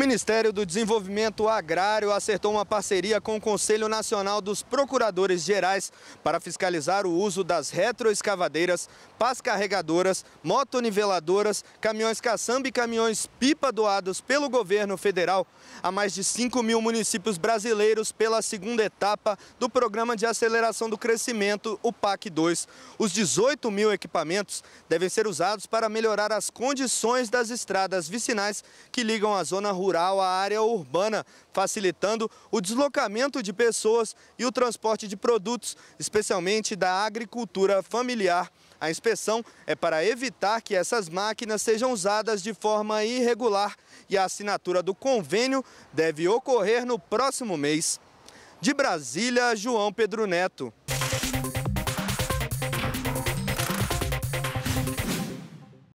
Ministério do Desenvolvimento Agrário acertou uma parceria com o Conselho Nacional dos Procuradores Gerais para fiscalizar o uso das retroescavadeiras, pás carregadoras, motoniveladoras, caminhões caçamba e caminhões pipa doados pelo governo federal a mais de 5 mil municípios brasileiros pela segunda etapa do Programa de Aceleração do Crescimento, o PAC 2. Os 18 mil equipamentos devem ser usados para melhorar as condições das estradas vicinais que ligam a zona rural rural à área urbana, facilitando o deslocamento de pessoas e o transporte de produtos, especialmente da agricultura familiar. A inspeção é para evitar que essas máquinas sejam usadas de forma irregular e a assinatura do convênio deve ocorrer no próximo mês. De Brasília, João Pedro Neto.